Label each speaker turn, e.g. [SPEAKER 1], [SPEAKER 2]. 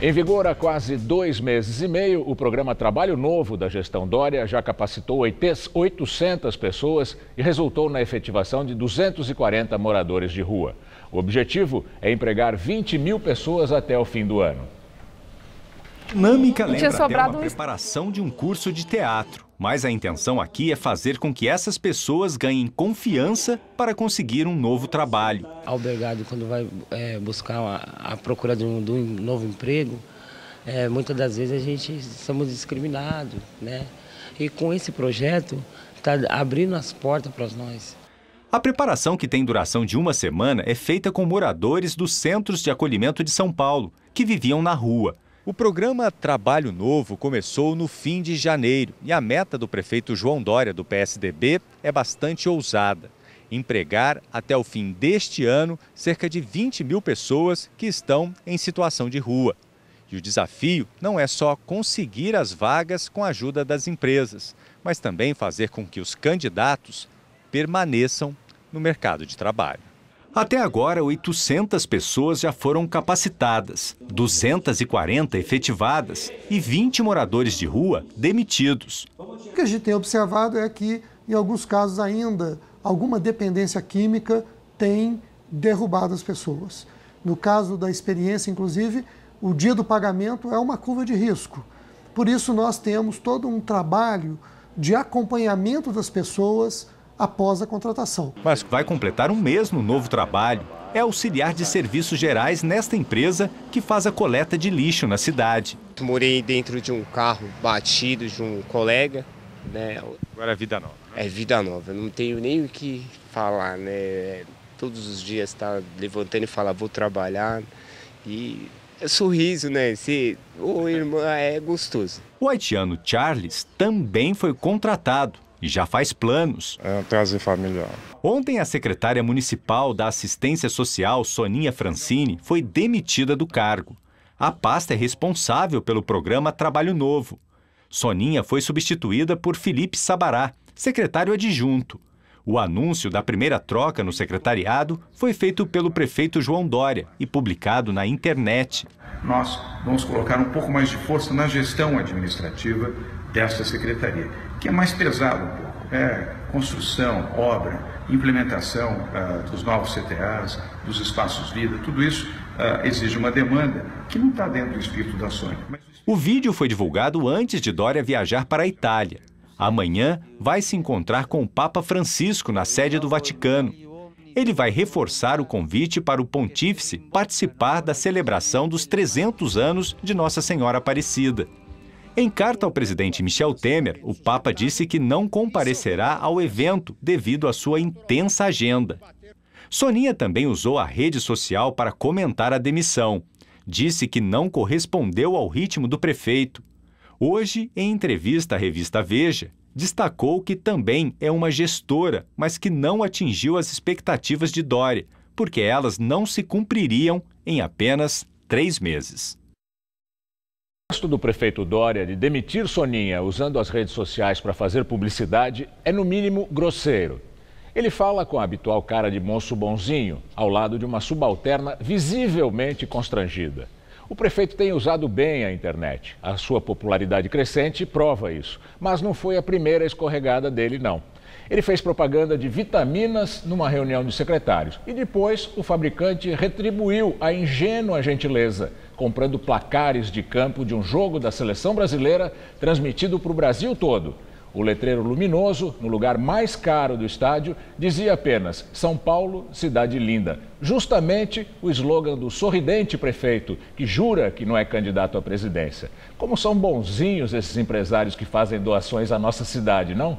[SPEAKER 1] Em vigor há quase dois meses e meio, o programa Trabalho Novo da gestão Dória já capacitou 800 pessoas e resultou na efetivação de 240 moradores de rua. O objetivo é empregar 20 mil pessoas até o fim do ano
[SPEAKER 2] dinâmica lembra até uma preparação de um curso de teatro. Mas a intenção aqui é fazer com que essas pessoas ganhem confiança para conseguir um novo trabalho.
[SPEAKER 1] Albergado, quando vai é, buscar a, a, procura de um, de um novo emprego, é, muitas das vezes a gente somos discriminados, né? E com esse projeto, está abrindo as portas para nós.
[SPEAKER 2] A preparação, que tem duração de uma semana, é feita com moradores dos centros de acolhimento de São Paulo, que viviam na rua. O programa Trabalho Novo começou no fim de janeiro e a meta do prefeito João Dória, do PSDB, é bastante ousada. Empregar até o fim deste ano cerca de 20 mil pessoas que estão em situação de rua. E o desafio não é só conseguir as vagas com a ajuda das empresas, mas também fazer com que os candidatos permaneçam no mercado de trabalho. Até agora, 800 pessoas já foram capacitadas, 240 efetivadas e 20 moradores de rua demitidos. O que a gente tem observado é que, em alguns casos ainda, alguma dependência química tem derrubado as pessoas. No caso da experiência, inclusive, o dia do pagamento é uma curva de risco. Por isso, nós temos todo um trabalho de acompanhamento das pessoas, após a contratação. Mas vai completar um mês no novo trabalho. É auxiliar de serviços gerais nesta empresa que faz a coleta de lixo na cidade. Morei dentro de um carro batido de um colega. Né? Agora é vida nova. Né? É vida nova. não tenho nem o que falar, né? Todos os dias está levantando e fala, vou trabalhar. E é sorriso, né? Se, o irmão é gostoso. O haitiano Charles também foi contratado e já faz planos. É um trazer familiar. Ontem, a secretária municipal da Assistência Social, Soninha Francini, foi demitida do cargo. A pasta é responsável pelo programa Trabalho Novo. Soninha foi substituída por Felipe Sabará, secretário adjunto. O anúncio da primeira troca no secretariado foi feito pelo prefeito João Dória e publicado na internet. Nós vamos colocar um pouco mais de força na gestão administrativa desta secretaria que é mais pesado um pouco. É construção, obra, implementação uh, dos novos CTAs, dos espaços vida, tudo isso uh, exige uma demanda que não está dentro do espírito da Sônia. Mas... O vídeo foi divulgado antes de Dória viajar para a Itália. Amanhã vai se encontrar com o Papa Francisco na sede do Vaticano. Ele vai reforçar o convite para o pontífice participar da celebração dos 300 anos de Nossa Senhora Aparecida. Em carta ao presidente Michel Temer, o Papa disse que não comparecerá ao evento devido à sua intensa agenda. Soninha também usou a rede social para comentar a demissão. Disse que não correspondeu ao ritmo do prefeito. Hoje, em entrevista à revista Veja, destacou que também é uma gestora, mas que não atingiu as expectativas de Dória, porque elas não se cumpririam em apenas três meses. O gesto do prefeito Dória de demitir Soninha usando as redes sociais para
[SPEAKER 1] fazer publicidade é, no mínimo, grosseiro. Ele fala com a habitual cara de moço bonzinho, ao lado de uma subalterna visivelmente constrangida. O prefeito tem usado bem a internet. A sua popularidade crescente prova isso. Mas não foi a primeira escorregada dele, não. Ele fez propaganda de vitaminas numa reunião de secretários. E depois o fabricante retribuiu a ingênua gentileza, comprando placares de campo de um jogo da seleção brasileira transmitido para o Brasil todo. O letreiro luminoso, no lugar mais caro do estádio, dizia apenas São Paulo, cidade linda. Justamente o slogan do sorridente prefeito, que jura que não é candidato à presidência. Como são bonzinhos esses empresários que fazem doações à nossa cidade, não?